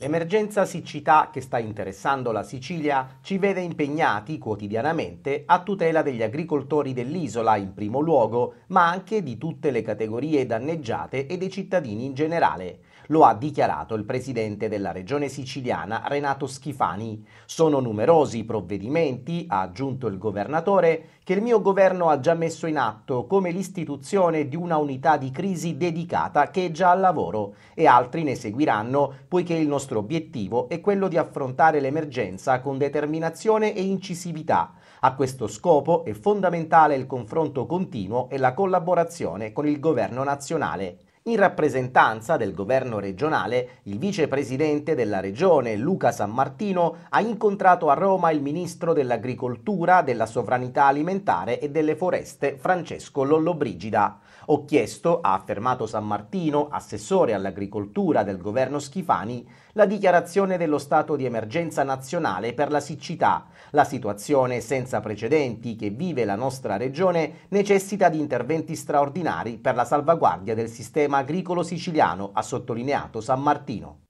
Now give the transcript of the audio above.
L'emergenza siccità che sta interessando la Sicilia ci vede impegnati quotidianamente a tutela degli agricoltori dell'isola in primo luogo, ma anche di tutte le categorie danneggiate e dei cittadini in generale. Lo ha dichiarato il presidente della regione siciliana Renato Schifani. Sono numerosi i provvedimenti, ha aggiunto il governatore, che il mio governo ha già messo in atto, come l'istituzione di una unità di crisi dedicata che è già al lavoro e altri ne seguiranno, poiché il nostro nostro obiettivo è quello di affrontare l'emergenza con determinazione e incisività. A questo scopo è fondamentale il confronto continuo e la collaborazione con il governo nazionale. In rappresentanza del governo regionale, il vicepresidente della regione Luca San Martino ha incontrato a Roma il ministro dell'agricoltura, della sovranità alimentare e delle foreste Francesco Lollobrigida. Ho chiesto, ha affermato San Martino, assessore all'agricoltura del governo Schifani, la dichiarazione dello stato di emergenza nazionale per la siccità. La situazione senza precedenti che vive la nostra regione necessita di interventi straordinari per la salvaguardia del sistema sistema agricolo siciliano, ha sottolineato San Martino.